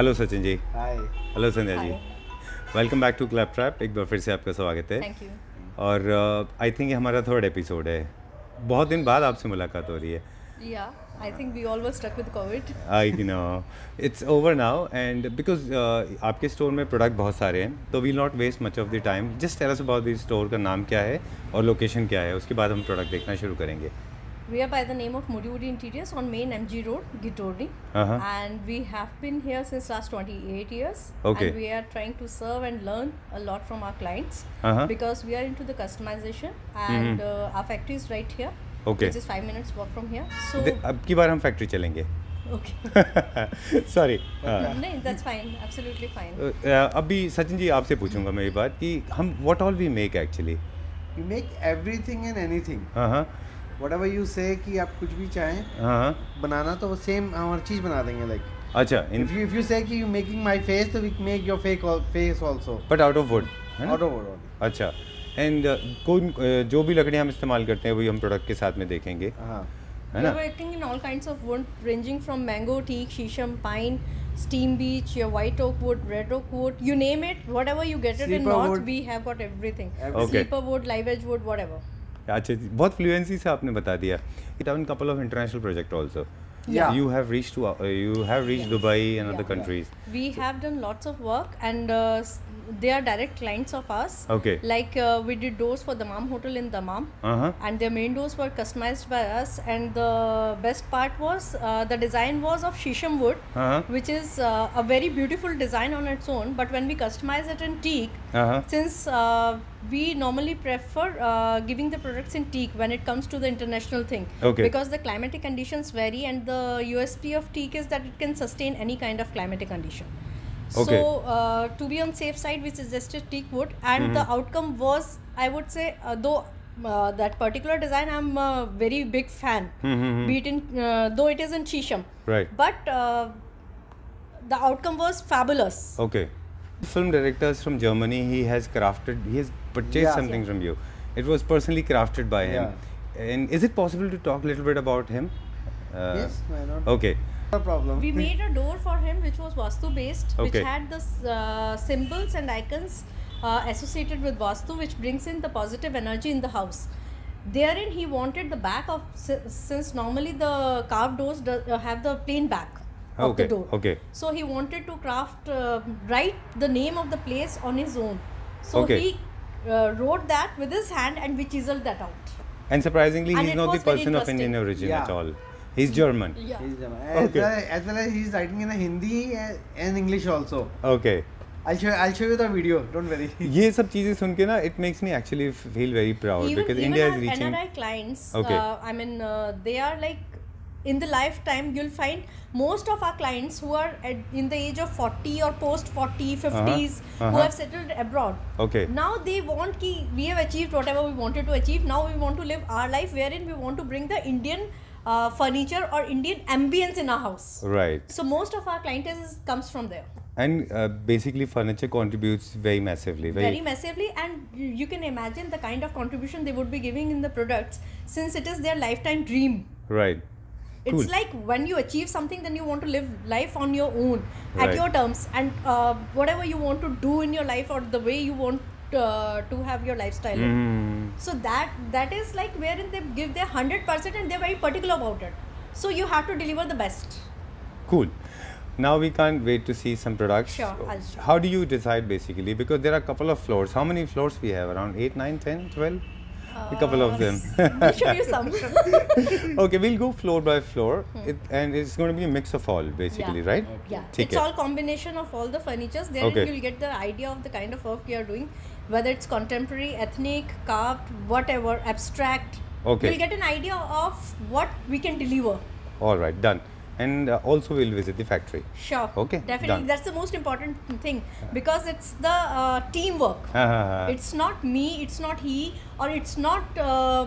Hello Sachin ji hello Sandhya ji welcome back to clap trap एक बार फिर से आपका स्वागत है और आई थिंक थिंक हमारा थर्ड एपिसोड है बहुत दिन बाद आपसे मुलाकात हो रही है Yeah, I think we all were stuck with COVID. I know. It's over now, and uh, आपके स्टोर में प्रोडक्ट बहुत सारे हैं तो we'll not waste much of the time जिस तरह से बहुत स्टोर का नाम क्या है और लोकेशन क्या है उसके बाद हम प्रोडक्ट देखना शुरू करेंगे We are by the name of Mududi Interiors on main MG Road, Gitori. Uh-huh. And we have been here since last 28 years. Okay. And we are trying to serve and learn a lot from our clients uh-huh. because we are into the customization and mm-hmm. uh, our factory is right here. Okay. Which is five minutes walk from here. So. Ab की baar हम factory चलेंगे. Okay sorry नहीं that's fine absolutely fine अभी सचिन जी आपसे पूछूंगा मैं ये बात कि हम what all we make actually we make everything and anything whatever you say कि आप कुछ भी चाहें हाँ, हाँ। बनाना तो वो सेम हर चीज़ बना देंगे लाइक अच्छा if you if you say कि यू मेकिंग माय फेस तो we make your fake face also but out of wood out of wood अच्छा एंड uh, कौन uh, जो भी लकड़ियाँ हम इस्तेमाल करते हैं वही हम प्रोडक्ट के साथ में देखेंगे हां है ना working in all kinds of wood ranging from mango teak sheesham pine steam beech या white oak wood red oak wood you name it whatever you get it Sleeper in north wood. we have got sleeper wood live edge wood live edge अच्छा जी बहुत fluency से आपने बता दिया it have in couple of international project also you have reach to you have reach Dubai and other countries we have done lots of work and they are direct clients of us. Okay. Like uh, we did doors for the Mom Hotel in Damam, uh-huh. and their main doors were customized by us. And the best part was uh, the design was of shisham wood, uh-huh. which is uh, a very beautiful design on its own. But when we customize it in teak, uh-huh. since uh, we normally prefer uh, giving the products in teak when it comes to the international thing, okay. because the climatic conditions vary, and the USP of teak is that it can sustain any kind of climatic condition. Okay. So uh, to be on safe side, we suggested teak wood, and mm-hmm. the outcome was, I would say, uh, though uh, that particular design, I'm a very big fan. Mm-hmm. Be it in, uh, though it is in Chisham. Right. But uh, the outcome was fabulous. Okay. Film directors from Germany, he has crafted, he has purchased yeah. something yeah. from you. It was personally crafted by him. Yeah. And is it possible to talk a little bit about him? yes, why not? Okay. No problem. We made a door for him which was Vastu based, okay. which had the uh, symbols and icons uh, associated with Vastu, which brings in the positive energy in the house. Therein, he wanted the back of, since normally the carved doors do, uh, have the plain back. Of okay. the door. okay. So he wanted to craft, uh, write the name of the place on his own. So okay. he uh, wrote that with his hand and we chiseled that out. And surprisingly, and he's not the person of Indian origin yeah. at all. He's German. Yeah. He's German. Okay. As, well, as, well as he's writing in Hindi and English also. Okay. I'll show, I'll show you the video. Don't worry. ये सब चीजें सुन के ना it makes me actually feel very proud even, because even India is reaching. NRI clients. Okay. Uh, I mean, uh, they are like in the lifetime you'll find most of our clients who are at, in the age of 40 or post 40 50s uh-huh, uh-huh. who have settled abroad okay now they want ki we have achieved whatever we wanted to achieve now we want to live our life wherein we want to bring the indian uh, furniture or Indian ambience in our house. Right. So most of our clientele comes from there. And uh, basically, furniture contributes very massively. Very, very massively, and you can imagine the kind of contribution they would be giving in the products, since it is their lifetime dream. Right. Cool. It's like when you achieve something, then you want to live life on your own, right. at your terms, and uh, whatever you want to do in your life or the way you want uh, to have your lifestyle. Mm. So that that is like wherein they give their hundred percent and they're very particular about it. So you have to deliver the best. Cool. Now we can't wait to see some products. Sure, I'll show. How do you decide basically? Because there are a couple of floors. How many floors we have? Around 8, 9, 10, 12? Uh, a couple of them. Uh, show you some. okay, we'll go floor by floor. Hmm. It, and it's going to be a mix of all basically, yeah. right? Okay. Yeah. Take it's it. all combination of all the furnitures. Then okay. you'll get the idea of the kind of work you are doing whether it's contemporary, ethnic, carved, whatever, abstract. Okay. We'll get an idea of what we can deliver. All right, done. And uh, also, we'll visit the factory. Sure. Okay. Definitely. Done. That's the most important thing because it's the uh, teamwork. Uh-huh. It's not me, it's not he, or it's not uh,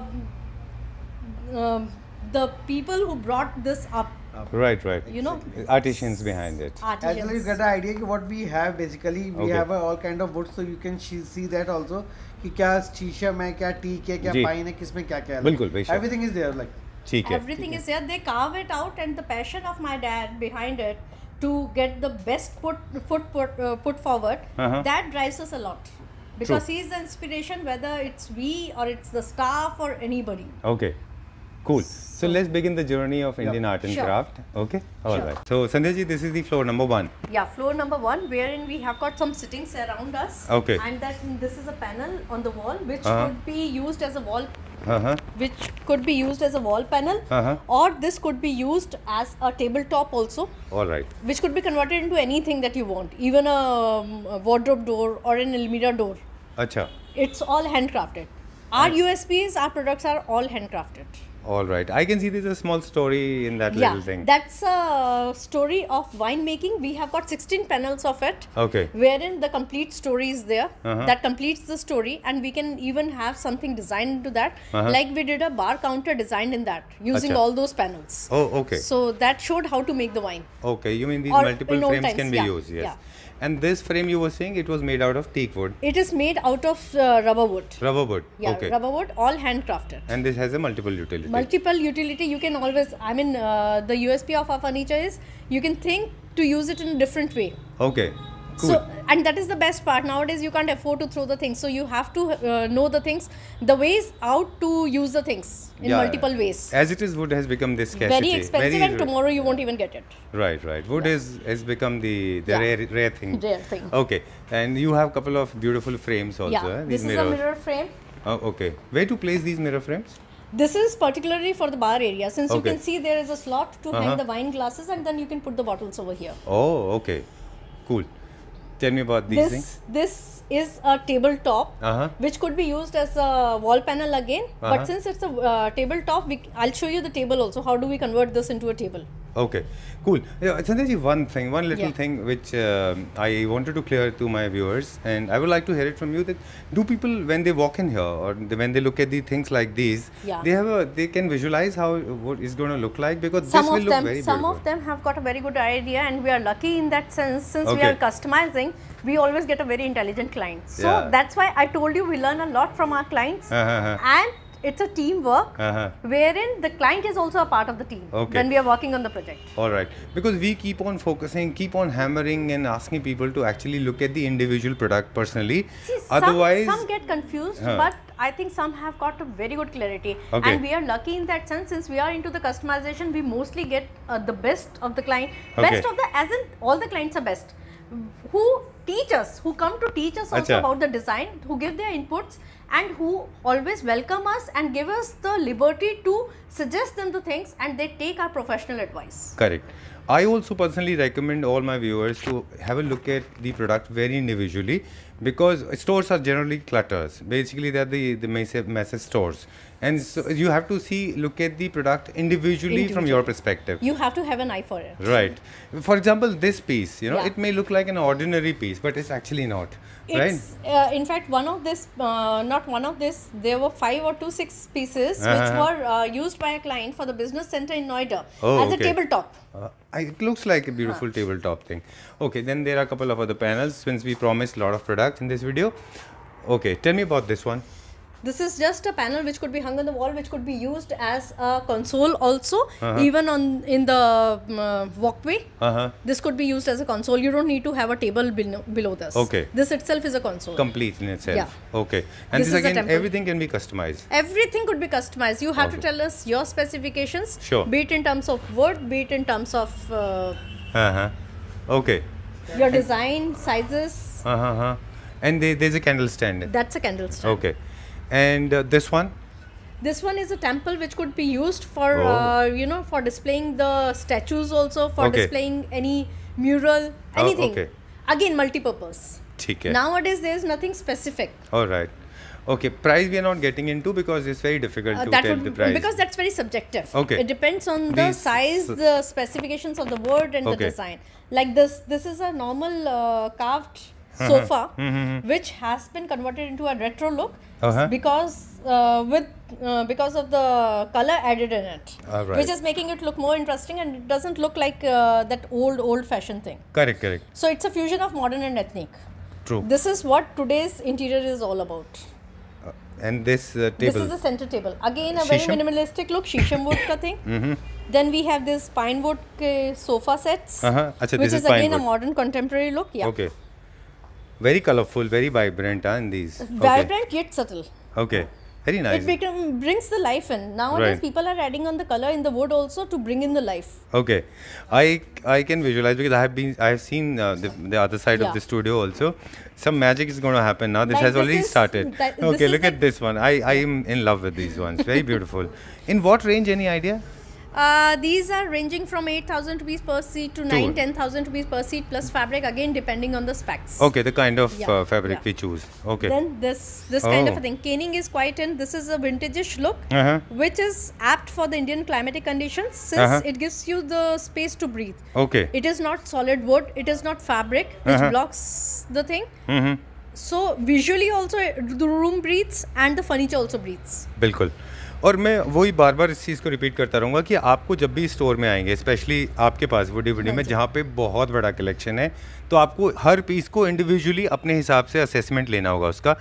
um, the people who brought this up right right you know artisans behind it artisans. as well you get the idea what we have basically we okay. have all kind of wood so you can see that also कि क्या शीशम है क्या teak है क्या pine है किसमें क्या क्या बिल्कुल एवरीथिंग इज देयर लाइक ठीक है everything is there they carve it out and the passion of my dad behind it to get the best put foot put forward that drives us a lot because True. the inspiration whether it's we or it's the staff or anybody okay Cool. So, so, let's begin the journey of Indian yeah. art and sure. craft. Okay. All sure. right. So Sandhya ji, this is the floor number one. Yeah, floor number one, wherein we have got some sittings around us. Okay. And that this is a panel on the wall which uh -huh. could be used as a wall. Uh -huh. Which could be used as a wall panel, uh -huh. or this could be used as a tabletop also. All right. Which could be converted into anything that you want, even a, um, a wardrobe door or an Elmira door. Acha. It's all handcrafted. Our USPs, our products are all handcrafted. All right. I can see there's a small story in that yeah, little thing. That's a story of winemaking. We have got 16 panels of it. Okay. Wherein the complete story is there. Uh-huh. That completes the story, and we can even have something designed into that. Uh-huh. Like we did a bar counter designed in that using Achha. all those panels. Oh, okay. So that showed how to make the wine. Okay. You mean these or multiple frames times, can be yeah, used? Yes. Yeah. And this frame you were saying it was made out of teak wood. It is made out of uh, rubber wood. Rubber wood. Yeah, okay. rubber wood, all handcrafted. And this has a multiple utility. Multiple utility. You can always. I mean, uh, the USP of our furniture is you can think to use it in a different way. Okay. Cool. So and that is the best part. Nowadays you can't afford to throw the things, so you have to uh, know the things, the ways out to use the things in yeah. multiple ways. As it is, wood has become this scarcity. Very expensive, Very and tomorrow you yeah. won't even get it. Right, right. Wood yeah. is has become the the rare rare thing. Rare thing. Okay, and you have a couple of beautiful frames also. Yeah, eh? this mirrors. is a mirror frame. Oh, okay. Where to place these mirror frames? This is particularly for the bar area since okay. you can see there is a slot to uh -huh. hang uh-huh. the wine glasses and then you can put the bottles over here. Oh, okay. Cool. Tell me about these this, things. This is a tabletop uh-huh. which could be used as a wall panel again. Uh-huh. But since it's a uh, tabletop, I'll show you the table also. How do we convert this into a table? Okay, cool. Yeah, Sandeji, one thing, one little yeah. thing which uh, I wanted to clear to my viewers, and I would like to hear it from you. That do people when they walk in here or when they look at the things like these, yeah. they have a they can visualize how what is going to look like because some will them, some beautiful. of them have got a very good idea, and we are lucky in that sense since okay. we are customizing we always get a very intelligent client. So yeah. that's why I told you we learn a lot from our clients uh-huh, uh-huh. and it's a teamwork uh-huh. wherein the client is also a part of the team okay. when we are working on the project. All right. Because we keep on focusing, keep on hammering and asking people to actually look at the individual product personally. See, Otherwise, some, some get confused, huh. but I think some have got a very good clarity. Okay. And we are lucky in that sense since we are into the customization, we mostly get uh, the best of the client. Best of the, as in all the clients are best. Who teachers who come to teach us also about the design, who give their inputs and who always welcome us and give us the liberty to suggest them the things and they take our professional advice. Correct. I also personally recommend all my viewers to have a look at the product very individually because stores are generally clutters. Basically, they're the, the massive, massive stores and so you have to see look at the product individually from your perspective you have to have an eye for it right for example this piece you know yeah. it may look like an ordinary piece but it's actually not it's, right uh, in fact one of this uh, not one of this there were five or two six pieces uh-huh. which were uh, used by a client for the business center in noida oh, as okay. a tabletop uh, it looks like a beautiful huh. tabletop thing okay then there are a couple of other panels since we promised a lot of products in this video okay tell me about this one this is just a panel which could be hung on the wall which could be used as a console also uh-huh. even on in the mm, uh, walkway uh-huh. this could be used as a console you don't need to have a table below, below this okay this itself is a console complete in itself yeah. okay and this, this again everything can be customized everything could be customized you have okay. to tell us your specifications sure be it in terms of wood be it in terms of uh, uh-huh. okay your design sizes uh-huh. uh-huh. and there's a candle stand that's a candle stand okay and uh, this one? This one is a temple which could be used for, oh. Uh, you know, for displaying the statues also, for okay. displaying any mural, oh, anything. okay. Again, multi-purpose. Nowadays, there is nothing specific. All right. Okay, price we are not getting into because it's very difficult uh, to tell would, the price. Because that's very subjective. Okay. It depends on the These size, the specifications of the word and okay. the design. Like this, this is a normal uh, carved sofa, mm-hmm, mm-hmm. which has been converted into a retro look uh-huh. because uh, with uh, because of the color added in it, right. which is making it look more interesting and it doesn't look like uh, that old old fashioned thing. Correct, correct. So it's a fusion of modern and ethnic. True. This is what today's interior is all about. Uh, and this uh, table. This is the center table. Again, a Shisham? very minimalistic look, shisham wood ka thing. Mm-hmm. Then we have this pine wood uh, sofa sets, uh-huh. Achha, which is, is again wood. a modern contemporary look. Yeah. Okay very colorful, very vibrant, aren't these? Vibrant okay. yet subtle. Okay. Very nice. It become, brings the life in. Nowadays, right. people are adding on the color in the wood also to bring in the life. Okay, I I can visualize because I have been I have seen uh, the, the other side yeah. of the studio also. Some magic is going to happen now. This like has this already is, started. That, okay, look at this one. I I am in love with these ones. Very beautiful. in what range? Any idea? Uh, these are ranging from 8000 rupees per seat to 9 10000 rupees per seat plus fabric again depending on the specs okay the kind of yeah. uh, fabric yeah. we choose okay then this this oh. kind of a oh. thing caning is quite in this is a vintageish look uh-huh. which is apt for the indian climatic conditions since uh-huh. it gives you the space to breathe okay it is not solid wood it is not fabric which uh-huh. blocks the thing mm-hmm. so visually also the room breathes and the furniture also breathes bilkul और मैं वही बार बार इस चीज़ को repeat करता रहूँगा कि आपको जब भी स्टोर में आएंगे स्पेशली आपके पास वुडी वुडी में हाँ जहाँ पे बहुत बड़ा कलेक्शन है तो आपको हर पीस को इंडिविजुअली अपने हिसाब से असेसमेंट लेना होगा उसका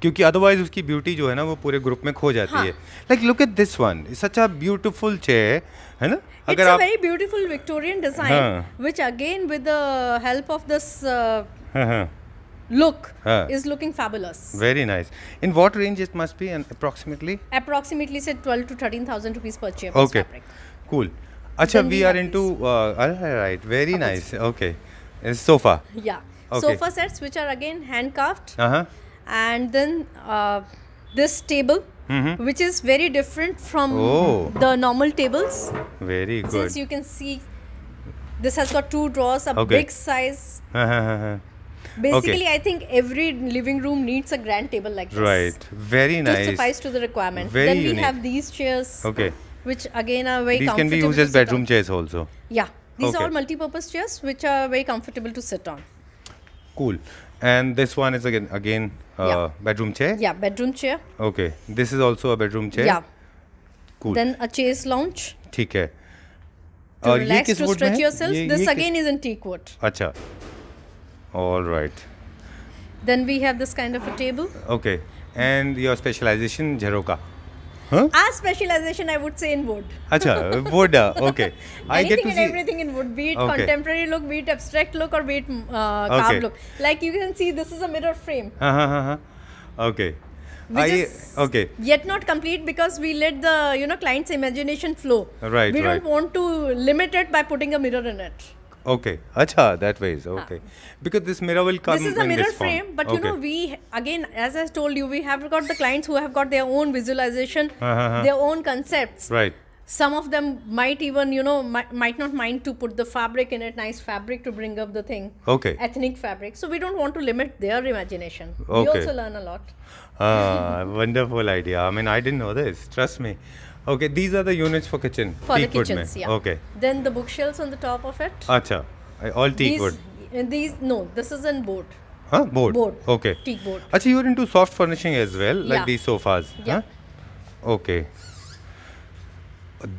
क्योंकि अदरवाइज उसकी ब्यूटी जो है ना वो पूरे ग्रुप में खो जाती हाँ. है like look at this one such a beautiful chair है ना अगर आप very beautiful Victorian design which again with the help of this look uh, is looking fabulous. Very nice. In what range it must be, and approximately? Approximately, say twelve to thirteen thousand rupees per chair. Okay, fabric. cool. Acha, we, we are into uh, all right. Very nice. Okay, it's uh, sofa. Yeah, okay. sofa sets which are again handcuffed, uh-huh. and then uh, this table. Mm-hmm. Which is very different from oh. the normal tables. Very good. Since you can see, this has got two drawers, a okay. big size. Uh-huh, uh-huh. Basically, okay. I think every living room needs a grand table like this. Right. Very nice. To suffice to the requirement. Very then we unique. have these chairs. Okay. Which again are very these comfortable. can be used as bedroom on. chairs also. Yeah. These okay. are all multi-purpose chairs which are very comfortable to sit on. Cool. And this one is again again uh, yeah. bedroom chair. Yeah, bedroom chair. Okay. This is also a bedroom chair. Yeah. Cool. Then a chaise lounge. ठीक है. To uh, relax, to stretch yourself. This again is in teak wood. अच्छा. All right. Then we have this kind of a table. Okay. And your specialization, Jharoka. Huh? Our specialization, I would say, in wood. Acha, wood. Uh, okay. I Anything get to and see... everything in wood, be it okay. contemporary look, be it abstract look, or be it mm, uh, carved okay. look. Like you can see, this is a mirror frame. Uh-huh, uh-huh, uh-huh. Okay. Which I, is okay. Yet not complete because we let the you know client's imagination flow. Right. We right. don't want to limit it by putting a mirror in it. Okay. Acha, that way is okay. Because this mirror will come. This is a mirror frame, form. but okay. you know, we again, as I told you, we have got the clients who have got their own visualization, uh-huh. uh-huh. their own concepts. Right. Some of them might even, you know, might, might not mind to put the fabric in it, nice fabric to bring up the thing. Okay. Ethnic fabric. So we don't want to limit their imagination. Okay. We also learn a lot. Ah, wonderful idea. I mean, I didn't know this. Trust me. Okay, these are the units for kitchen. For teak the kitchens, yeah. Okay. Then the bookshelves on the top of it. Acha, all teak these, wood. Uh, these no, this is in board. Huh? Board. Board. Okay. Teak board. Acha, you're into soft furnishing as well, like yeah. these sofas. Yeah. Huh? Okay.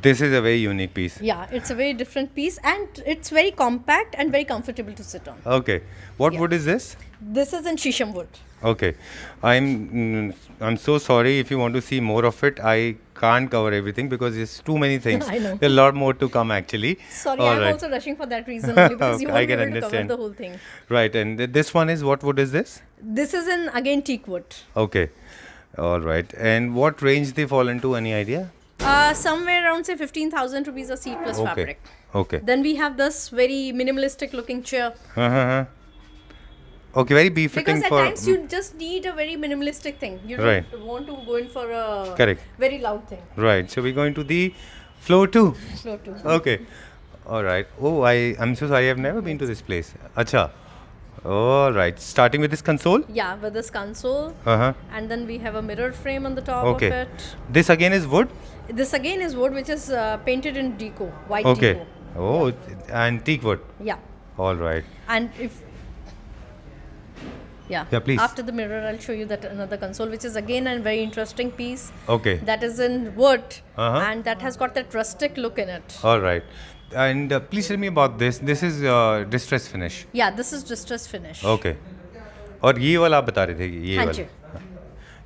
This is a very unique piece. Yeah, it's a very different piece, and it's very compact and very comfortable to sit on. Okay. What yeah. wood is this? This is in Shisham Wood. Okay, I'm I'm so sorry if you want to see more of it. I can't cover everything because there's too many things. I know. There's a lot more to come actually. Sorry, All I'm right. also rushing for that reason only because okay, you I can understand. the whole thing. Right, and th- this one is what wood is this? This is in again teak wood. Okay, all right. And what range they fall into? Any idea? Uh, somewhere around say 15,000 rupees a seat plus okay. fabric. Okay. Then we have this very minimalistic looking chair. Uh-huh. uh-huh. Okay, very befitting because at for. times you just need a very minimalistic thing. You right. don't want to go in for a Correct. very loud thing. Right. So we're going to the floor two. Floor two. Okay. All right. Oh, I I'm so sorry. I've never been to this place. Acha. All right. Starting with this console. Yeah, with this console. Uh huh. And then we have a mirror frame on the top okay. of it. This again is wood. This again is wood, which is uh, painted in deco, white okay. deco. Okay. Oh, antique wood. Yeah. All right. And if yeah. Yeah, please. After the mirror, I'll show you that another console, which is again a very interesting piece. Okay. That is in wood, uh-huh. and that has got that rustic look in it. All right. And uh, please tell me about this. This is uh, distress finish. Yeah, this is distress finish. Okay. और ये वाला आप बता रहे थे ये वाला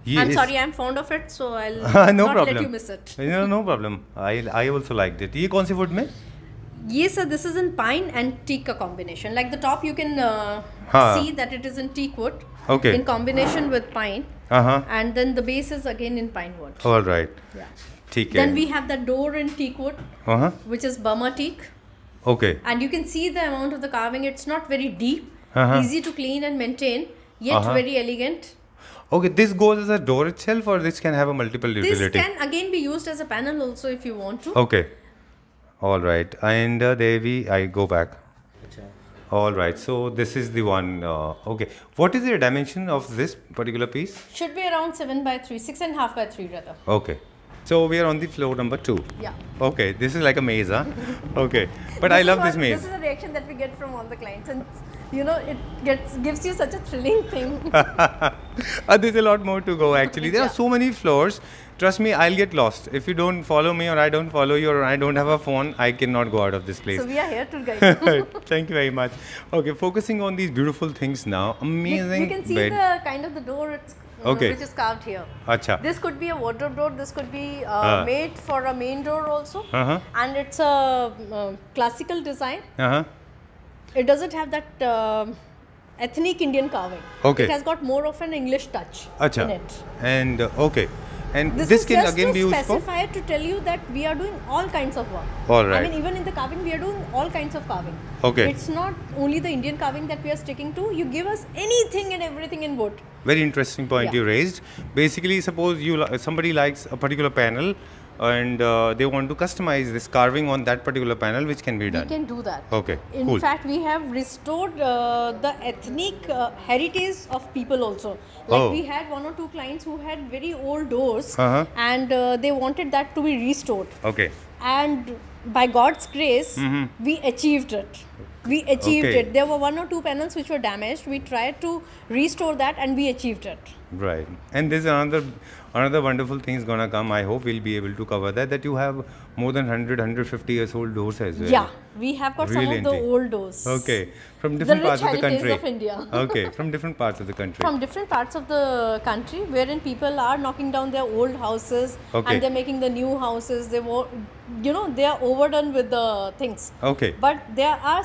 ये I'm sorry, I'm fond of it, so I'll no not problem. let you miss it. no, no problem. I I also liked it. ये कौन सी फूड में? yes sir this is in pine and teak a combination like the top you can uh, huh. see that it is in teak wood okay in combination with pine uh-huh. and then the base is again in pine wood all right yeah teak then we have the door in teak wood uh-huh. which is burma teak okay and you can see the amount of the carving it's not very deep uh-huh. easy to clean and maintain yet uh-huh. very elegant Okay, this goes as a door itself, or this can have a multiple utility. This can again be used as a panel also if you want to. Okay all right and uh, devi i go back all right so this is the one uh, okay what is the dimension of this particular piece Should be around 7 by 3, 6 and half by 3 rather. okay so we are on the floor number two Yeah. okay this is like a maze huh okay but i love what- this maze This is a reaction that we get from all the clients and you know it gets gives you such a thrilling thing uh, there's a lot more to go actually there yeah. are so many floors trust me i'll get lost if you don't follow me or i don't follow you or i don't have a phone i cannot go out of this place so we are here to guide thank you very much okay focusing on these beautiful things now amazing you, you can see bed. the kind of the door it's okay. which is carved here. Acha. This could be a wardrobe door. This could be uh, uh. made for a main door also. Uh-huh. And it's a um, uh, classical design. Uh-huh it doesn't have that uh, ethnic Indian carving. Okay. It has got more of an English touch Achha. in it. And uh, okay. And this, this can again be used specify for? to tell you that we are doing all kinds of work. All right. I mean, even in the carving, we are doing all kinds of carving. Okay. It's not only the Indian carving that we are sticking to. You give us anything and everything in wood. Very interesting point yeah. you raised. Basically, suppose you somebody likes a particular panel, and uh, they want to customize this carving on that particular panel, which can be done. We can do that. Okay. In cool. fact, we have restored uh, the ethnic uh, heritage of people also. Like oh. we had one or two clients who had very old doors, -huh. and uh, they wanted that to be restored. Okay. And by God's grace, mm -hmm. we achieved it. We achieved okay. it. There were one or two panels which were damaged. We tried to restore that, and we achieved it. Right. And there's another another wonderful thing is gonna come i hope we'll be able to cover that that you have more than 100 150 years old doors as well yeah we have got really some of the old doors okay from different parts of the country of India. okay from different parts of the country from different parts of the country wherein people are knocking down their old houses okay. and they're making the new houses they were you know they are overdone with the things okay but there are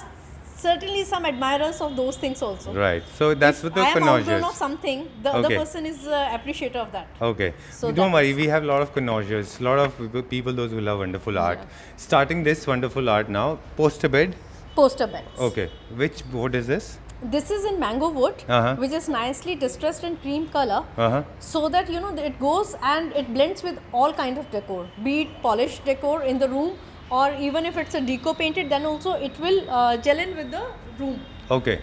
certainly some admirers of those things also. Right. So that's if what the I am connoisseurs. of something, the okay. other person is uh, appreciator of that. Okay. So don't worry, we have a lot of connoisseurs, a lot of people those who love wonderful art. Yeah. Starting this wonderful art now, poster bed. Poster bed. Okay. Which is this? This is in mango wood, uh -huh. which is nicely distressed in cream color, uh -huh. so that you know it goes and it blends with all kind of decor, be it polished decor in the room or even if it's a deco painted then also it will uh, gel in with the room okay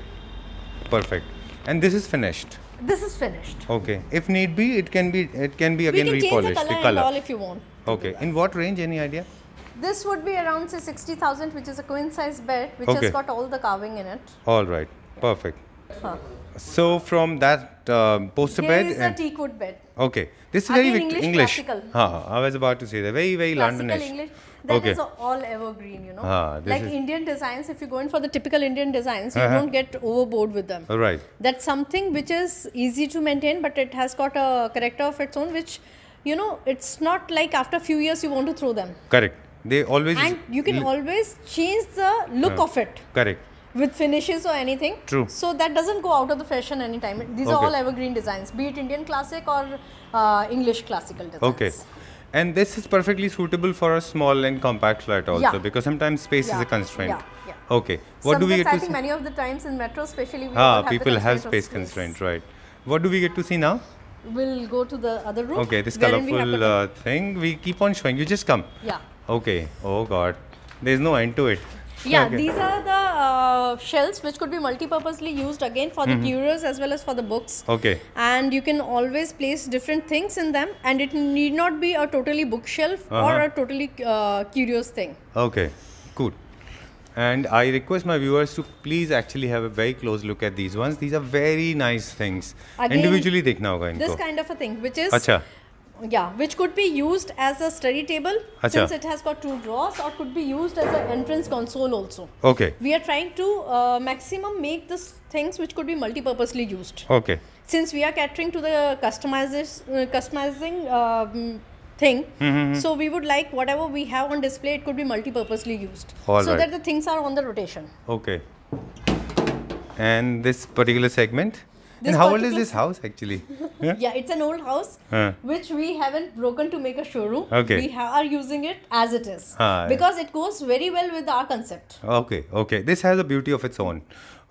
perfect and this is finished this is finished okay if need be it can be it can be again repolished the color, the color. all if you want okay in what range any idea this would be around say 60000 which is a queen size bed which okay. has got all the carving in it all right perfect huh. so from that uh, poster Here bed is a teakwood bed okay this is Again, very english, english. classical i was about to say that very very londonish english that okay. is all evergreen, you know. Ah, like Indian designs, if you go in for the typical Indian designs, you uh -huh. don't get overboard with them. Right. That's something which is easy to maintain, but it has got a character of its own, which, you know, it's not like after a few years you want to throw them. Correct. They always. And you can always change the look uh, of it. Correct with finishes or anything. True. So that doesn't go out of the fashion anytime. These okay. are all evergreen designs, be it Indian classic or uh, English classical designs. Okay. And this is perfectly suitable for a small and compact flat also yeah. because sometimes space yeah. is a constraint. Yeah. yeah. Okay. What Sometimes do we get I to think see? many of the times in metro especially we ah, have people have space, space constraint, right. What do we get to see now? We'll go to the other room. Okay, this colorful uh, thing we keep on showing. You just come. Yeah. Okay. Oh god. There's no end to it. Yeah, okay. these are the uh, shelves which could be multi-purposely used again for the mm -hmm. as well as for the books. Okay. And you can always place different things in them and it need not be a totally bookshelf uh -huh. or uh-huh. a totally uh, curious thing. Okay, cool. And I request my viewers to please actually have a very close look at these ones. These are very nice things. Again, Individually, dekhna hoga inko. This kind of a thing, which is Achha yeah which could be used as a study table Achha. since it has got two drawers or could be used as an entrance console also okay we are trying to uh, maximum make this things which could be multi-purposely used okay since we are catering to the customizers uh, customizing um, thing mm-hmm, mm-hmm. so we would like whatever we have on display it could be multi-purposely used All so right. that the things are on the rotation okay and this particular segment and how old is this house actually? yeah, yeah it's an old house huh. which we haven't broken to make a showroom. Okay. We are using it as it is ah, because yeah. it goes very well with our concept. Okay, okay. This has a beauty of its own.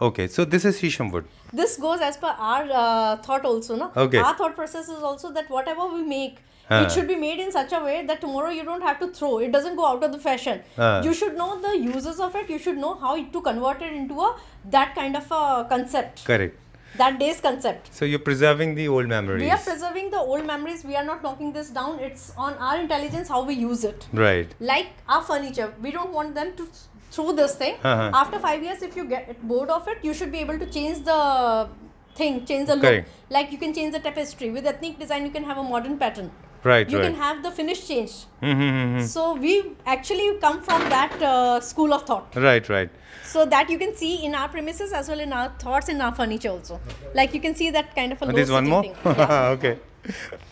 Okay, so this is Shisham wood. This goes as per our uh, thought also, na? Okay. Our thought process is also that whatever we make, uh. it should be made in such a way that tomorrow you don't have to throw it doesn't go out of the fashion uh. you should know the uses of it you should know how to convert it into a that kind of a concept correct that day's concept. So you're preserving the old memories. We are preserving the old memories. We are not knocking this down. It's on our intelligence how we use it. Right. Like our furniture, we don't want them to throw this thing. Uh-huh. After five years, if you get bored of it, you should be able to change the thing, change the look. Okay. Like you can change the tapestry with ethnic design. You can have a modern pattern right you right. can have the finished change mm-hmm. so we actually come from that uh, school of thought right right so that you can see in our premises as well in our thoughts in our furniture also like you can see that kind of a oh, there's one more yeah. okay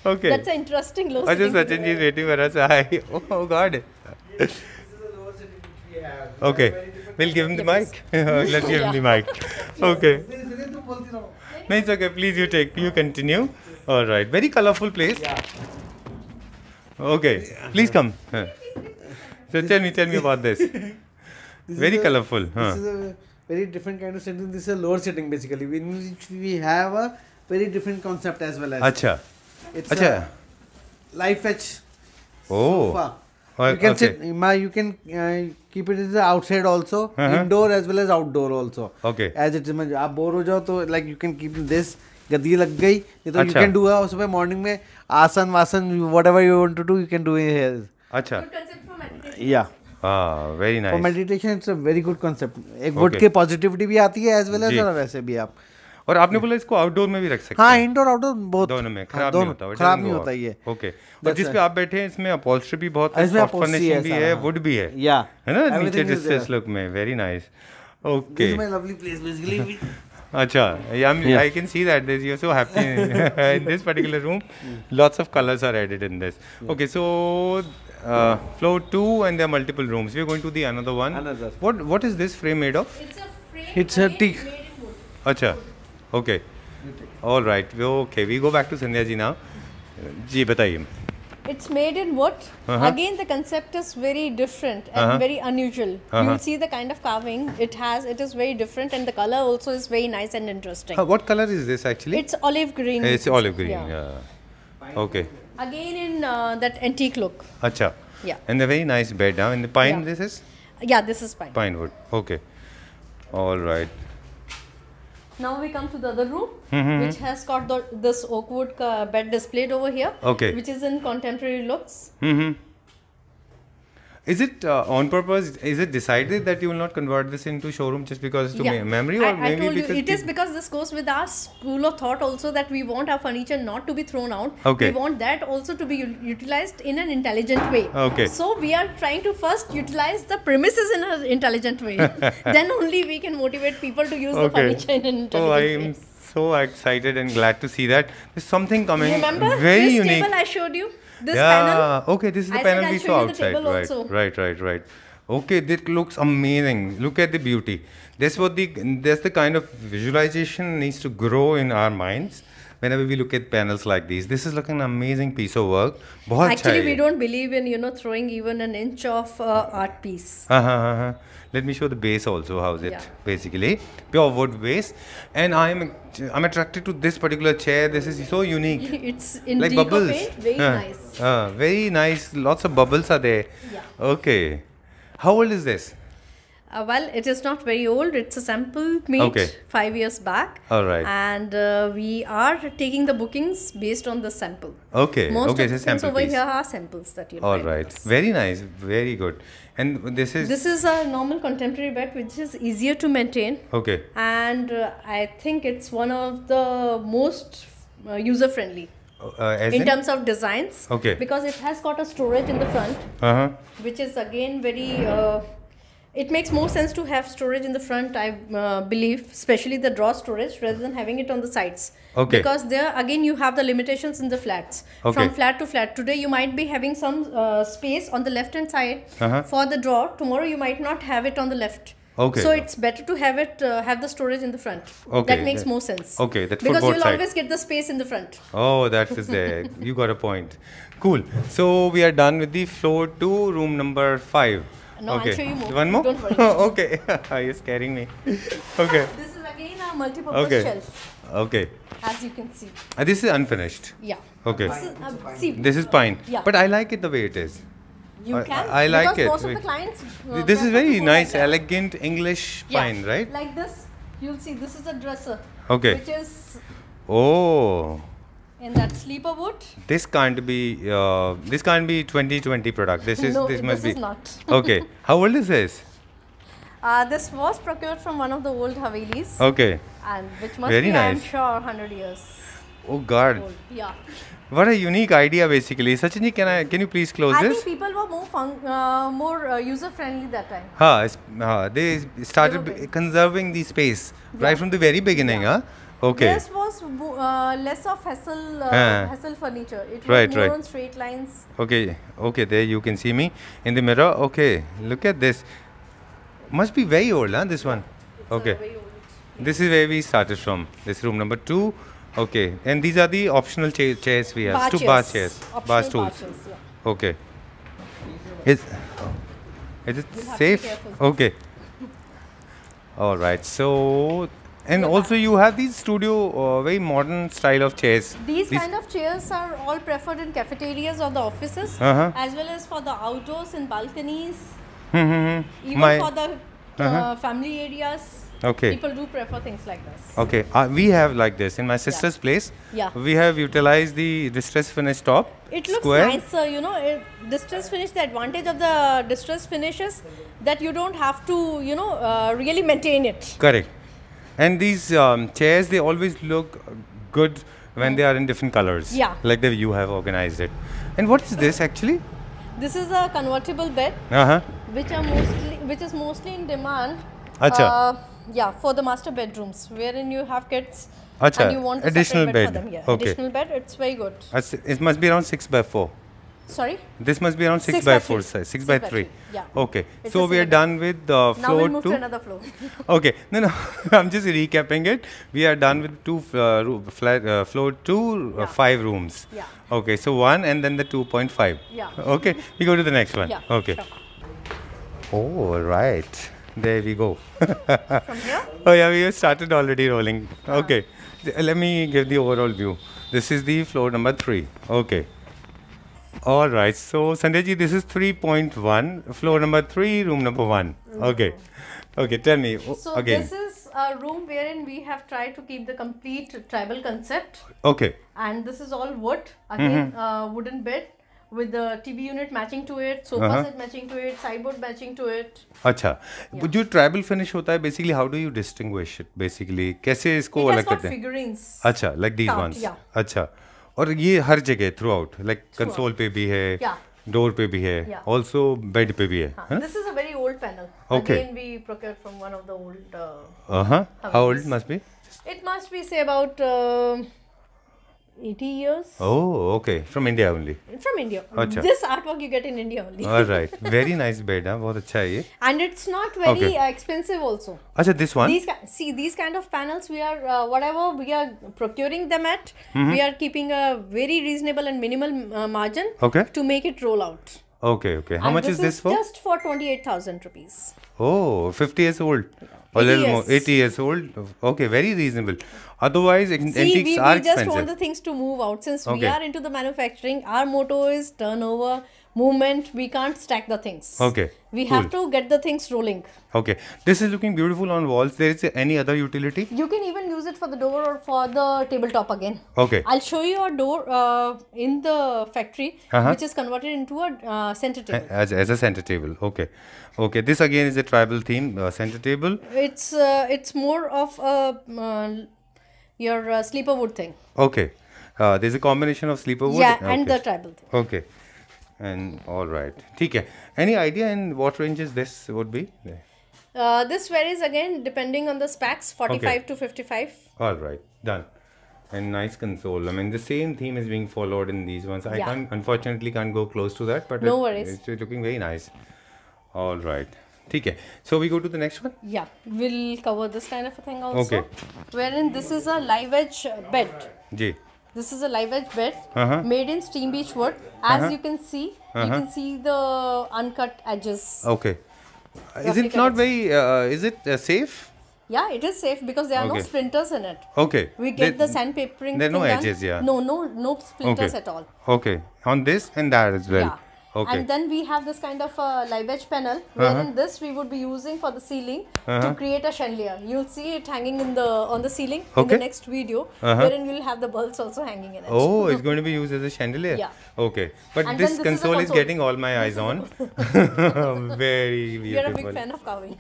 okay that's an interesting low just Sachin these is waiting for us hi oh, god okay we'll give him the mic let's give him the mic okay no it's okay please you take you continue all right very colorful place yeah. Okay, yeah. please come. Huh. So tell me, tell me about this. this Very is a, colorful. Huh. This is a very different kind of setting. This is a lower setting basically, in which we have a very different concept as well as. Acha. It's Acha. a life edge oh. sofa. You can okay. sit, ma, you can uh, keep it as outside also, uh-huh. indoor as well as outdoor also. Okay. As it is, आप bore हो जाओ तो like you can keep this गदी लग गई नहीं तो you can do उस पे मॉर्निंग में आसन वासन whatever you want to do you can do here अच्छा या very nice meditation it's a very good concept एक पॉजिटिविटी भी आती है एज वेल एज वैसे भी आप और आपने बोला इसको आउटडोर में भी रख सकते हाँ, हैं हाँ इंडोर आउटडोर बहुत दोनों में हाँ, खराब नहीं होता खराब नहीं होता ये ओके और जिस पे आप बैठे हैं इसमें भी बहुत इसमें फर्निशिंग भी है वुड भी है या है ना नीचे लुक में very nice okay this is my lovely place basically Acha, yeah, i yeah. I can see that you're so happy in this particular room. Lots of colors are added in this. Yeah. Okay, so uh, floor two, and there are multiple rooms. We're going to the another one. Another. What What is this frame made of? It's a frame. It's a teak. Acha, okay. All right. Okay, we go back to Sandhya ji now. जी बताइए it's made in wood. Uh -huh. Again, the concept is very different and uh -huh. very unusual. Uh -huh. You'll see the kind of carving it has. It is very different, and the color also is very nice and interesting. what color is this actually? It's olive green. It's, olive green. Yeah. yeah. Okay. Again, in uh, that antique look. Acha. Yeah. And the very nice bed. Huh? And the pine. Yeah. This is. Yeah, this is pine. Pine wood. Okay. All right. Now we come to the other room, mm-hmm. which has got the, this oak wood uh, bed displayed over here, okay. which is in contemporary looks. Mm-hmm. Is it uh, on purpose? Is it decided that you will not convert this into showroom just because to yeah. memory, or I, I maybe because you, it is because this goes with our school of thought also that we want our furniture not to be thrown out. Okay. We want that also to be utilized in an intelligent way. Okay. So we are trying to first utilize the premises in an intelligent way. then only we can motivate people to use okay. the furniture in an intelligent oh, I way. Am so excited and glad to see that. There's something coming. Remember very this unique. table I showed you? This yeah. Panel, okay, this is the I panel we saw outside. Right, also. right, right, right. Okay, This looks amazing. Look at the beauty. That's what the that's the kind of visualization needs to grow in our minds whenever we look at panels like these. This is looking an amazing piece of work. Actually, we don't believe in you know throwing even an inch of uh, art piece. Uh-huh, uh-huh let me show the base also how's it yeah. basically pure wood base and i'm i'm attracted to this particular chair this is so unique it's in like bubbles paint, very uh, nice uh, very nice lots of bubbles are there yeah. okay how old is this uh, well, it is not very old. It's a sample made okay. five years back. All right. And uh, we are taking the bookings based on the sample. Okay. Most okay, of so the things over piece. here are samples that you. All right. Very nice. Very good. And this is. This is a normal contemporary bed, which is easier to maintain. Okay. And uh, I think it's one of the most user friendly. Uh, uh, uh in, in, terms of designs okay because it has got a storage in the front uh-huh. which is again very uh, it makes more sense to have storage in the front i uh, believe especially the draw storage rather than having it on the sides okay because there again you have the limitations in the flats okay. from flat to flat today you might be having some uh, space on the left hand side uh-huh. for the draw. tomorrow you might not have it on the left Okay. So it's better to have it uh, have the storage in the front. Okay. That makes more sense. Okay. That's because you'll side. always get the space in the front. Oh, that is there. you got a point. Cool. So we are done with the floor to room number five. No, okay. I'll show you more. One more? Don't worry. okay. Are you scaring me? okay. this is again a multi-purpose okay. shelf. Okay. As you can see. Uh, this is unfinished. Yeah. Okay. This is, uh, this is pine. Yeah. But I like it the way it is. You I, uh, can. I, like it. Most of the clients. Uh, this is very nice, like elegant English yeah. pine, right? Like this, you'll see. This is a dresser. Okay. Which is. Oh in that sleeper boat? this can't be uh, this can't be 2020 product this is no, this must this be not okay how old is this uh, this was procured from one of the old havelis okay and which must Very be nice. i'm sure 100 years oh god old. yeah what a unique idea basically sachin can i can you please close I this think people were more fun, uh, more uh, user friendly that time ha huh, they started they conserving the space yeah. right from the very beginning yeah. huh Okay. Theirs was uh, less of hassle, uh, uh, hassle furniture. It right, was right. on straight lines. Okay, okay. There you can see me in the mirror. Okay, look at this. Must be very old, huh? This one. It's uh, okay. This is where we started from. This room number two. Okay, and these are the optional cha chairs we have. two bar chairs, optional bar stools. Bar chairs, yeah. Okay. Is, is it we'll safe? Okay. All right. So and also you have these studio, uh, very modern style of chairs. These, these, kind of chairs are all preferred in cafeterias or the offices -huh. as well as for the outdoors and balconies. Hmm, hmm, hmm. Even My for the uh, uh-huh. family areas. Okay. People do prefer things like this. Okay. Uh, we have like this in my sister's yeah. place. Yeah. We have utilized the distress finish top. It looks square. nicer, you know. It, distress finish. The advantage of the distress finish is that you don't have to, you know, uh, really maintain it. Correct. And these um, chairs, they always look good when they are in different colors. Yeah. Like the, you have organized it. And what is this actually? This is a convertible bed, uh-huh. which are mostly which is mostly in demand. Acha. Uh, yeah, for the master bedrooms, wherein you have kids. And you want additional bed, bed. for them. Yeah. Okay. Additional bed, it's very good. it must be around six by four. Sorry? This must be around 6, six by, by 4 size, 6, six by, by 3. Three. Yeah. Okay. It's so we are done with uh, floor now we'll move two. to another floor. okay. No, no. I'm just recapping it. We are done with two uh, flat, uh, floor 2, uh, yeah. 5 rooms. Yeah. Okay. So 1 and then the 2.5. Yeah. Okay. we go to the next one. Yeah. Okay. Sure. Oh, right. There we go. From here? Oh, yeah. We started already rolling. -huh. Ah. Okay. Let me give the overall view. This is the floor number 3. Okay. All right. So, Sanjay this is 3.1, floor number 3, room number one mm-hmm. Okay. Okay, tell me. So, again. this is a room wherein we have tried to keep the complete tribal concept. Okay. And this is all wood, again, mm-hmm. uh, wooden bed with the TV unit matching to it, sofa uh-huh. set matching to it, sideboard matching to it. अच्छा yeah. जो tribal finish होता है how do you distinguish it? Basically, कैसे इसको अलग करते हैं figurines. अच्छा like these ones. अच्छा और ये हर जगह थ्रू आउट लाइक कंसोल पे भी है डोर पे भी है ऑल्सो बेड पे भी है this is a very old panel we from one of the old how old must be it must be say about 80 years. Oh, okay. From India only. From India. Achha. This artwork you get in India only. All right. Very nice bed. Huh? बहुत अच्छा है ये. And it's not very okay. uh, expensive also. अच्छा this one. These see these kind of panels we are uh, whatever we are procuring them at mm-hmm. we are keeping a very reasonable and minimal uh, margin. Okay. To make it roll out. Okay, okay. How and much this is this for? Just for 28,000 rupees. Oh, 50 years old. Yeah. A little more, 80 years old. Okay, very reasonable. Otherwise, See, antiques we, we are just want the things to move out. Since we are into the manufacturing, our motto is turnover movement we can't stack the things okay we cool. have to get the things rolling okay this is looking beautiful on walls there is any other utility you can even use it for the door or for the tabletop again okay i'll show you a door uh, in the factory uh -huh. which is converted into a uh, center table as, as a center table okay okay this again is a tribal theme uh, center table it's uh, it's more of a uh, your sleeper wood thing okay there's a combination of sleeper wood yeah okay. and the tribal thing okay and all right, okay. Any idea in what ranges this would be? Uh, this varies again depending on the specs, 45 okay. to 55. All right, done. And nice console. I mean, the same theme is being followed in these ones. I yeah. can't, unfortunately, can't go close to that, but no it, worries. It's looking very nice. All right. Okay. So we go to the next one. Yeah, we'll cover this kind of a thing also. Okay. Wherein this is a live edge bed. Ji. This is a live edge bed uh-huh. made in steam beech wood. As uh-huh. you can see, uh-huh. you can see the uncut edges. Okay. Is it not edges. very? Uh, is it uh, safe? Yeah, it is safe because there are okay. no splinters in it. Okay. We get there, the sandpapering. There are no edges, yeah. No, no, no splinters okay. at all. Okay. On this and that as well. Yeah. Okay. And then we have this kind of a live panel, uh-huh. Where uh -huh. this we would be using for the ceiling uh -huh. to uh-huh. create a chandelier. You'll see it hanging in the on the ceiling okay. in the next video, uh -huh. wherein you'll have the bulbs also hanging in it. Oh, it's going to be used as a chandelier. Yeah. Okay, but this, this, console is, getting all my eyes on. very beautiful. You're a big fan of carving.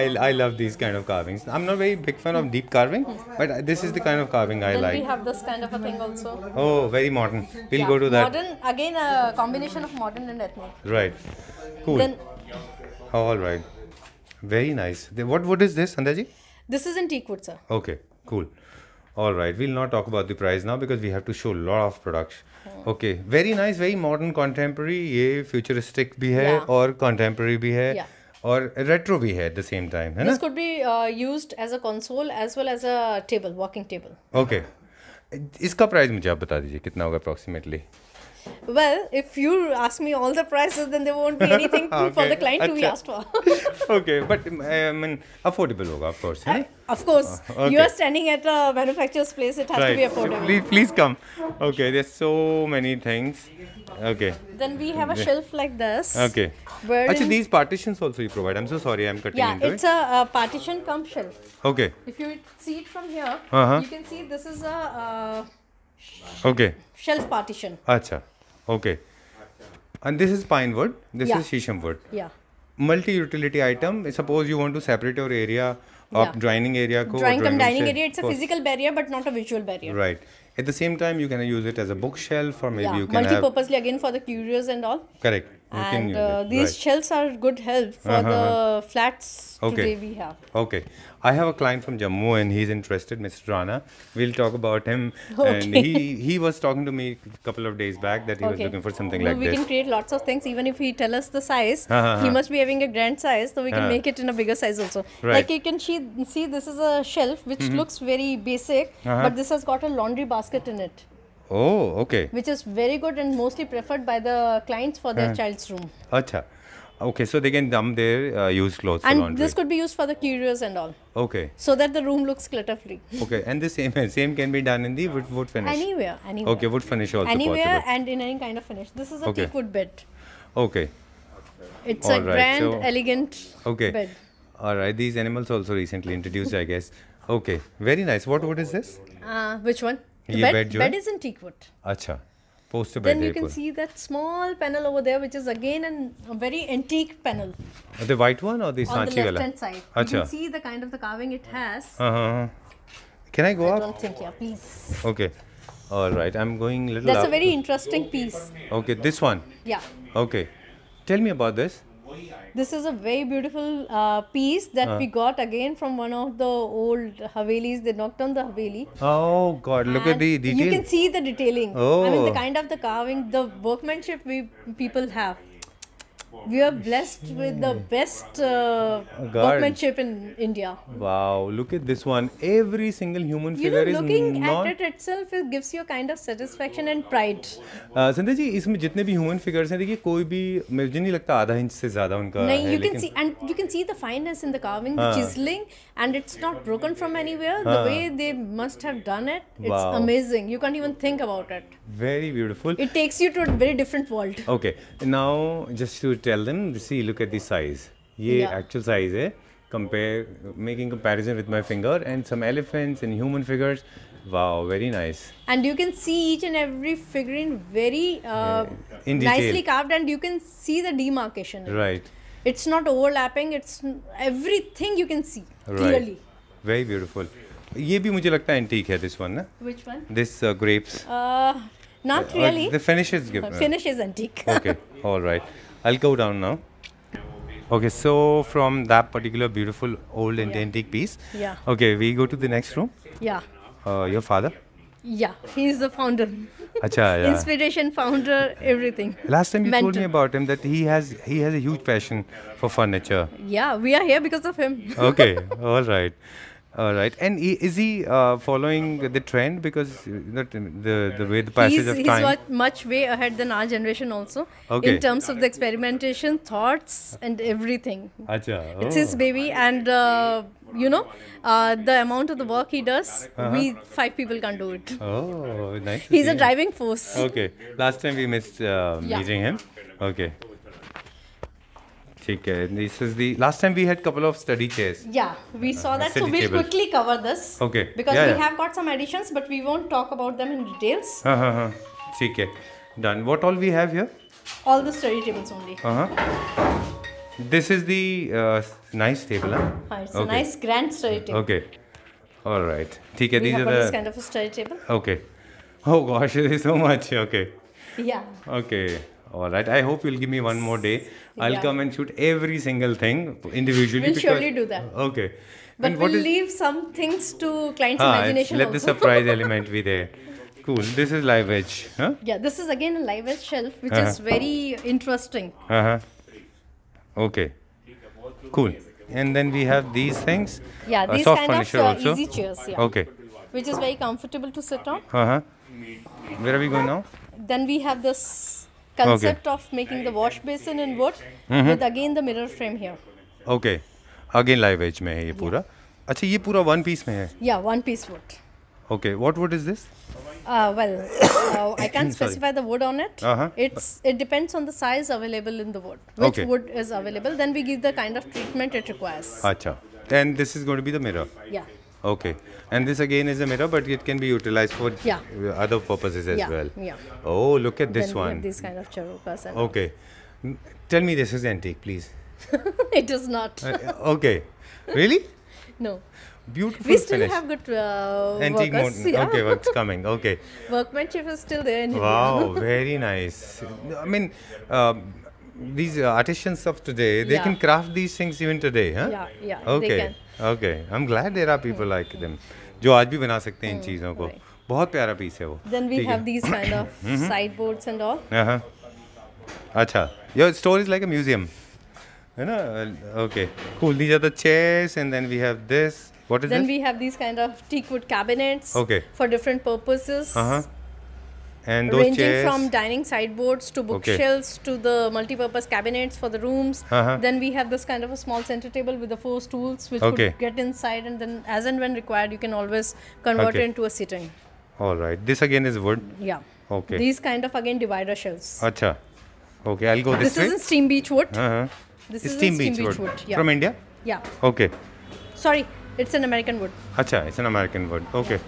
I I love these kind of carvings. I'm not very big fan of deep carving, but this is the kind of carving I then like. We have this kind of a thing also. Oh, very modern. We'll yeah. go to that. Modern again a combination of modern different ethnic. Right. Cool. Then, all right. Very nice. What what is this, Sandhya ji? This is in teakwood, sir. Okay. Cool. All right, we'll not talk about the price now because we have to show a lot of products. Okay, very nice, very modern, contemporary. ये futuristic भी है yeah. और contemporary भी है yeah. और retro भी है at the same time. है This na? could be uh, used a console console as well as a table, walking table. इसका प्राइस मुझे आप बता दीजिए कितना होगा approximately well if you ask me all the prices then there won't be anything okay. for the client to be asked for okay but um, i mean affordable hoga of course uh, of course uh, okay. you are standing at a manufacturer's place it has right. to be affordable please, please come okay there's so many things okay then we have a shelf like this okay Actually, these partitions also you provide i'm so sorry i'm cutting yeah, into it's it. a, a partition cum shelf okay if you see it from here uh -huh. you can see this is a uh, okay shelf partition acha Okay. And this is pine wood. This is sheesham wood. Yeah. Multi-utility item. Suppose you want to separate your area up dining area. Ko drawing come dining area. It's a physical barrier, but not a visual barrier. Right. At the same time, you can use it as a bookshelf, or maybe you can multi-purposely again for the curious and all. Correct and uh, these right. shells are good help for uh-huh. the flats okay. today we have. Okay. I have a client from Jammu and he's interested, Mr. Rana. We'll talk about him. Okay. And he, he was talking to me a couple of days back that he okay. was looking for something like we this. We can create lots of things. Even if he tell us the size, uh-huh. he uh-huh. must be having a grand size. So we can uh-huh. make it in a bigger size also. Right. Like you can see, see this is a shelf which mm-hmm. looks very basic. Uh-huh. But this has got a laundry basket in it. Oh, okay. Which is very good and mostly preferred by the clients for their uh, child's room. Acha. Okay, so they can dump their uh, used clothes. And this could be used for the curious and all. Okay. So that the room looks clutter free. Okay, and the same same can be done in the wood, wood finish. Anywhere, anywhere. Okay, wood finish also Anywhere possible. and in any kind of finish. This is a okay. teak wood bed. Okay. It's all a right. grand, so, elegant okay. bed. All right. These animals also recently introduced, I guess. Okay. Very nice. What what is this? Uh, which one? ये bed जो bed is in wood अच्छा poster bed then you can see that small panel over there which is again a very antique panel oh, the white one or the on the left hand side Achha. you can see the kind of the carving it has uh-huh. can I go up don't think please okay all right I'm going little that's up. a very interesting piece okay this one yeah okay tell me about this this is a very beautiful uh, piece that uh. we got again from one of the old Havelis. They knocked down the Haveli. Oh God! Look at the detail. You can see the detailing. Oh. I mean the oh. kind of the carving, the workmanship we people have we are blessed with the best craftsmanship uh, in India. Wow, look at this one. Every single human figure you know, is looking not... at it itself, gives you a kind of satisfaction and pride. Sandhya ji, isme jitne bhi human figures hain, dekhiye koi bhi mujhe nahi lagta aadha inch se zyada unka nahin, you can see and you can see the fineness in the carving, the chiseling and it's not broken from anywhere. The way they must have done it, it's amazing. You can't even think about it. Very beautiful. It takes you to a very different world. Okay. Now just to tell them, see, look at the size. Ye yeah. actual size hai. Compare, making comparison with my finger and some elephants and human figures. Wow, very nice. And you can see each and every figurine very uh, In detail. nicely carved, and you can see the demarcation. Right. It's not overlapping. It's everything you can see right. clearly. Very beautiful. ये भी मुझे लगता है antique है this one ना which one this grapes not really the finish is given finish is antique okay alright I'll go down now. Okay, so from that particular beautiful old and oh, yeah. antique piece. Yeah. Okay, we go to the next room. Yeah. Uh, your father? Yeah, he's the founder. Acha, yeah. Inspiration, founder, everything. Last time you told me about him that he has he has a huge passion for furniture. Yeah, we are here because of him. okay, all right. All right, and he, is he uh, following the trend because uh, the the, the way the passage he's, of time? He's much way ahead than our generation also okay. in terms of the experimentation, thoughts, and everything. Acha, oh. It's his baby, and uh, you know uh, the amount of the work he does, uh-huh. we five people can't do it. Oh, nice. he's a driving force. Okay, last time we missed uh, yeah. meeting him. Okay. Okay, this is the last time we had couple of study chairs. Yeah, we uh, saw that. So we'll quickly cover this. Okay. Because we have got some additions, but we won't talk about them in details. Uh huh. Okay, done. What all we have here? All the study tables only. Uh huh. This is the uh, nice table, it's okay. a nice grand study table. Okay. All right. Okay, we these are the... kind of a study table. Okay. Oh gosh, there's so much. Okay. Yeah. Okay. All right. I hope you'll give me one more day. I'll yeah. come and shoot every single thing individually. We'll because, surely do that. Okay. But and we'll is, leave some things to clients' ah, imagination. Let also. the surprise element be there. Cool. This is live edge. Huh? Yeah. This is again a live edge shelf, which uh-huh. is very interesting. Uh huh. Okay. Cool. And then we have these things. Yeah. These uh, kind of uh, easy chairs. Yeah. Okay. Which is very comfortable to sit on. Uh huh. Where are we going now? Then we have this concept okay. of making the wash basin in wood mm-hmm. with again the mirror frame here. Okay, again live edge में है ये पूरा. अच्छा ये पूरा one piece में है. Yeah, one piece wood. Okay, what wood is this? Uh, well, uh, I can't specify the wood on it. Uh-huh. It's it depends on the size available in the wood. Which okay. wood is available, then we give the kind of treatment it requires. Acha. Then this is going to be the mirror. Yeah. Okay. And this again is a mirror, but it can be utilized for yeah. other purposes as yeah. well. Yeah. Oh, look at this then one. This kind of charukas. Okay. Tell me this is antique, please. it is not. Uh, uh, okay. Really? No. Beautiful. We still finish. have good uh, antique workers. Yeah. Okay, What's coming. Okay. Workmanship is still there. wow, very nice. I mean, um, these uh, artisans of today, they yeah. can craft these things even today, huh? Yeah, yeah. Okay. Okay I am glad there are people like them जो आज भी बना सकते हैं इन चीज़ों को बहुत प्यारा पीस है वो then we have these kind of side boards and all अच्छा your store is like a museum है ना okay cool these are the chairs and then we have this what is then we have these kind of teakwood cabinets okay. for different purposes uh uh-huh. हां And those Ranging chairs? from dining sideboards to bookshelves okay. to the multi-purpose cabinets for the rooms. Uh-huh. Then we have this kind of a small center table with the four stools which okay. could get inside and then as and when required you can always convert okay. it into a sitting. All right. This again is wood? Yeah. Okay. These kind of again divider shelves. Acha. Okay, I'll go this, this way. This is steam beach wood. Uh-huh. This is steam, beach, beach wood. wood. Yeah. From India? Yeah. Okay. Sorry, it's an American wood. Acha, it's an American wood. Okay. Yeah.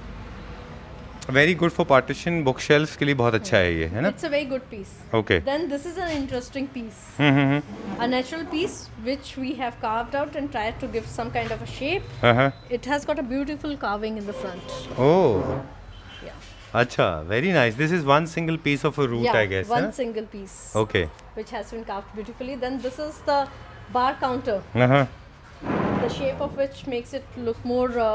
Very good for partition book Kili, के लिए बहुत अच्छा है ये है ना it's a very good piece okay then this is an interesting piece a natural piece which we have carved out and tried to give some kind of a shape it has got a beautiful carving in the front oh अच्छा very nice this is one single piece of a root i guess one single piece okay which has been carved beautifully then this is the bar counter uh-huh. the shape of which makes it look more uh,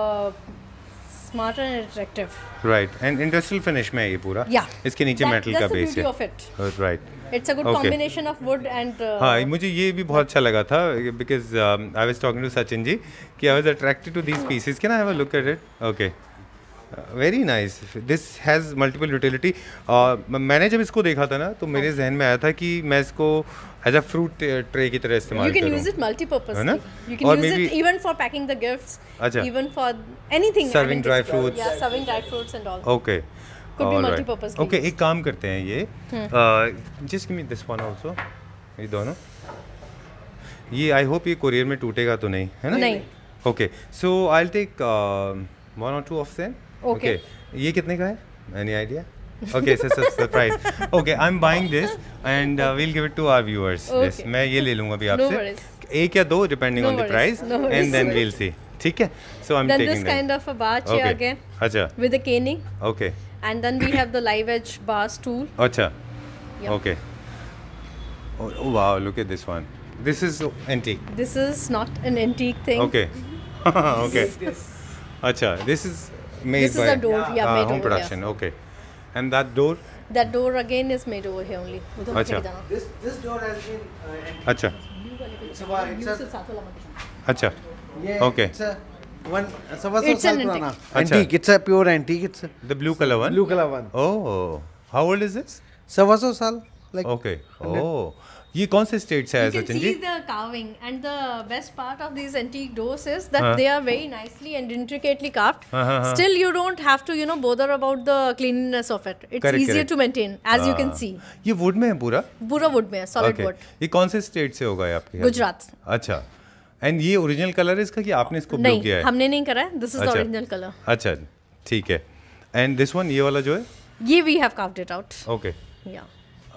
smart and attractive right and industrial finish में है ये पूरा या yeah. इसके नीचे metal का base है right it's a good combination of wood and हां मुझे ये भी बहुत अच्छा लगा था because I was talking to Sachin ji कि I was attracted to these pieces can I have a look at it okay very nice this has multiple utility मैंने जब इसको देखा था ना तो मेरे हाँ। जहन में आया था कि मैं इसको एज अ फ्रूट ट्रे की तरह इस्तेमाल करूं यूज इट मल्टीपर्पस है ना even for packing the gifts अच्छा even for anything serving dry fruits या serving dry fruits and all okay okay एक काम करते हैं ये just give me this one also ये दोनों ये आई होप ये कोरियर में टूटेगा तो नहीं है ना नहीं okay so I take one और टू ऑफ देम ओके ये कितने का है any idea okay it's a surprise okay I am buying this and we'll give it to our viewers this मैं ये ले लूंगा अभी आपसे एक या दो depending on the price and then we'll see ठीक है so I am taking this kind of a bar chair again अच्छा with a Canning okay and then we have the live edge bar stool अच्छा okay oh, oh wow, look at this one. This is antique. This is not an antique thing. Okay okay. This. Acha, अच्छा, this made this by is a door yeah, yeah uh, made home production here. okay and that door that door again is made over here only अच्छा this this door has been uh, acha acha yeah, okay it's a one सवा सौ साल पुराना antique it's a pure antique it's a, the blue color one blue color one oh how old is this सवा सौ साल like okay 100. oh ये कौन से स्टेट्स है Sachin ji the carving and the best part of this antique doors is that they are very nicely and intricately carved still you don't have to you know bother about the cleanness of it it's easier to maintain as you can see ये wood में है पूरा पूरा would में है solid wood ये कौन से स्टेट से होगा आपके गुजरात अच्छा एंड ये ओरिजिनल कलर है इसका कि आपने इसको ब्लू किया है हमने नहीं करा है दिस इज ओरिजिनल कलर अच्छा ठीक है एंड दिस वन ये वाला जो है ये we have carved it out okay या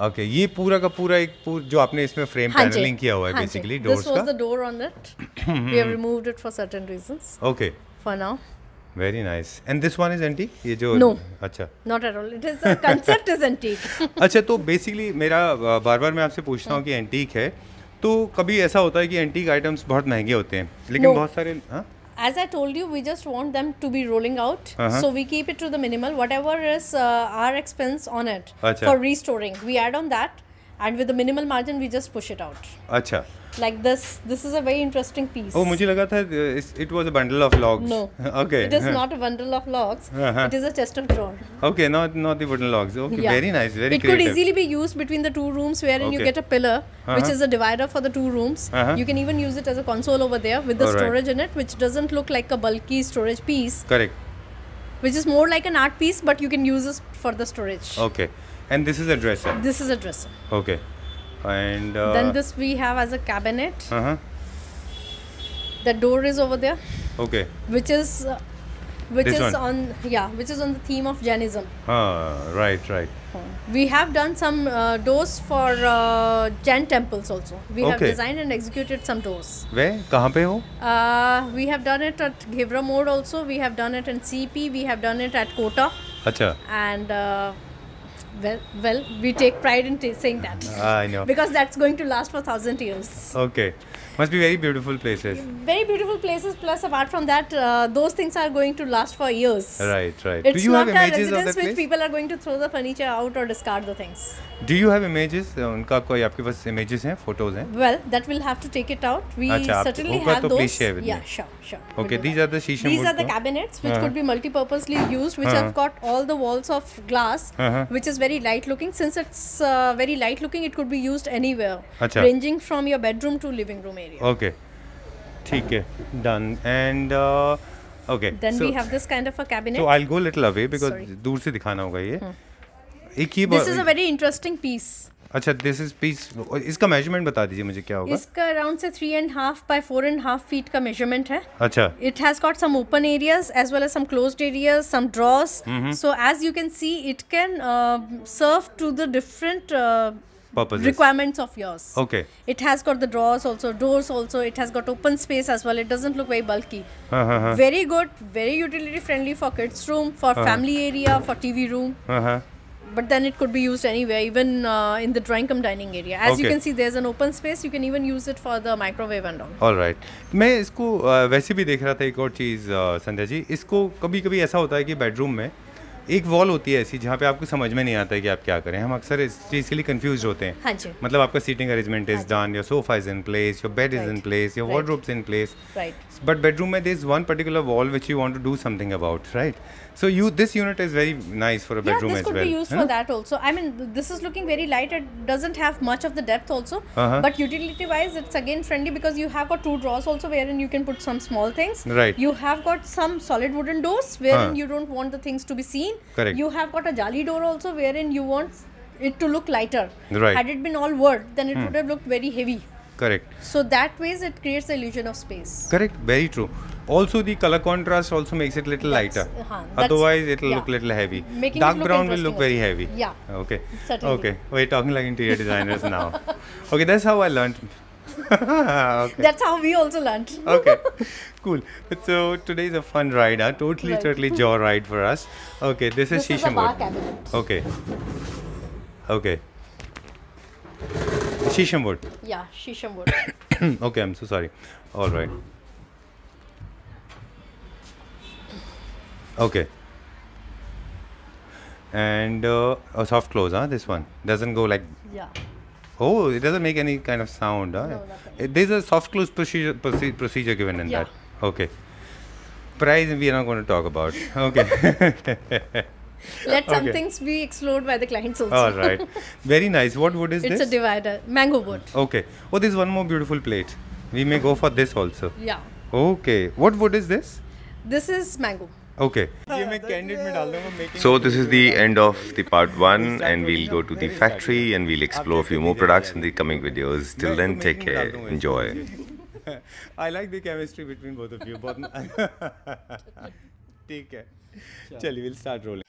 ओके ये पूरा का पूरा एक पूर, जो आपने इसमें फ्रेम पैनलिंग हाँ किया हुआ है बेसिकली हाँ डोर्स का this was the door on that we have removed it for certain reasons okay for now very nice and this one is anti ये जो नो अच्छा not at all it is concept is antique अच्छा तो basically मेरा बार बार मैं आपसे पूछता हूं हाँ। कि एंटीक है तो कभी ऐसा होता है कि एंटीक आइटम्स बहुत महंगे होते हैं लेकिन no. बहुत सारे हां as I told you, we just want them to be rolling out. Uh -huh. So we keep it to the minimal. Whatever is uh, our expense on it Achha. for restoring, we add on that. And with the minimal margin, we just push it out. Acha like this this is a very interesting piece oh mujhe laga tha it was a bundle of logs no okay it is not a bundle of logs uh-huh. it is a chest of drawer okay not not the wooden logs okay yeah. very nice very it creative. could easily be used between the two rooms wherein okay. you get a pillar uh-huh. which is a divider for the two rooms uh-huh. you can even use it as a console over there with the All storage right. in it which doesn't look like a bulky storage piece correct which is more like an art piece but you can use it for the storage okay and this is a dresser this is a dresser okay and uh, then this we have as a cabinet uh-huh. the door is over there okay which is uh, which this is one. on yeah which is on the theme of jainism ah right right uh, we have done some uh, doors for uh, Jain temples also. We okay. have designed and executed some doors. Where? कहाँ पे हो? Uh, we have done it at Ghevra Mode also. We have done it in CP. We have done it at Kota. अच्छा. And uh, well, well, we take pride in t- saying that. Ah, I know. Because that's going to last for thousand years. Okay, must be very beautiful places. Very beautiful places. Plus, apart from that, uh, those things are going to last for years. Right, right. It's Do you not have images a residence of which people are going to throw the furniture out or discard the things. Do you have images? उनका कोई आपके images hain, photos hain. Well, that will have to take it out. We certainly have those. Yeah, sure. Sure. Okay, these are the shisham These are the cabinets which uh -huh. could be multi-purposely used, which uh -huh. have got all the walls of glass, uh -huh. which is very light looking. Since it's very light looking, it could be used anywhere, Achha. ranging from your bedroom to living room area. Okay, ठीक है, done and. Okay. Then so, we have this kind of a cabinet. So I'll go little away because Sorry. दूर से दिखाना होगा ये. Hmm. एक ही. This is a very interesting piece. अच्छा दिस इज पीस इसका मेजरमेंट बता दीजिए मुझे क्या होगा इसका अराउंड से three and half by four and half feet का मेजरमेंट है अच्छा it has got some open areas as well as some closed areas some drawers so as you can see it can serve to the different purposes requirements of yours okay it has got the drawers also doors also it has got open space as well it doesn't look very bulky uh-huh. very good very utility friendly for kids room for uh-huh. family area for tv room uh-huh. but then it could be used anywhere, even uh, in the drawing room dining area. As okay. you can see, there's an open space. You can even use it for the microwave and all. All right. मैं इसको uh, वैसे भी देख रहा था एक और चीज़ uh, संध्या जी इसको कभी कभी ऐसा होता है कि बेडरूम में एक वॉल होती है ऐसी जहाँ पे आपको समझ में नहीं आता है कि आप क्या करें हम अक्सर इस चीज़ के लिए कंफ्यूज होते हैं हाँ जी मतलब आपका seating arrangement is done your sofa is in place your bed is in place your wardrobes in place but bedroom में this one particular wall which you want to do something about right So you this unit is very nice for a bedroom yeah, this could well, be used huh? for that also. I mean, this is looking very light. It doesn't have much of the depth also. Uh-huh. But utility wise, it's again friendly because you have got two drawers also wherein you can put some small things. Right. You have got some solid wooden doors wherein huh. you don't want the things to be seen. Correct. You have got a jali door also wherein you want it to look lighter. Right. Had it been all wood, then it hmm. would have looked very heavy. Correct. So that ways it creates the illusion of space. Correct. Very true. Also, the color contrast also makes it little that's, lighter. Uh, Otherwise, it'll yeah. look little heavy. Making Dark look brown will look very heavy. Yeah. Okay. Certainly. Okay. We're talking like interior designers now. Okay, that's how I learned. okay. That's how we also learned. okay, cool. So today is a fun ride, huh? totally, right. totally jaw ride for us. Okay, this, this is Shishamwood. Okay, okay. Shishamwood. Yeah, Shishamwood. okay, I'm so sorry. All right. Okay. And uh, a soft close, huh? This one doesn't go like. Yeah. Oh, it doesn't make any kind of sound, huh? No, There's a soft close procedure proce- procedure given in yeah. that. Okay. Price we are not going to talk about. Okay. Let some okay. things be explored by the clients also. All right. Very nice. What wood is it's this? It's a divider. Mango wood. Okay. Oh, there's one more beautiful plate. We may go for this also. Yeah. Okay. What wood is this? This is mango. Okay. So this is the end of the part 1 and we'll go to the factory and we'll explore a few more products in the coming videos. Till then take care. Enjoy. I like the chemistry between both of you. Take care. Chali, we'll start rolling.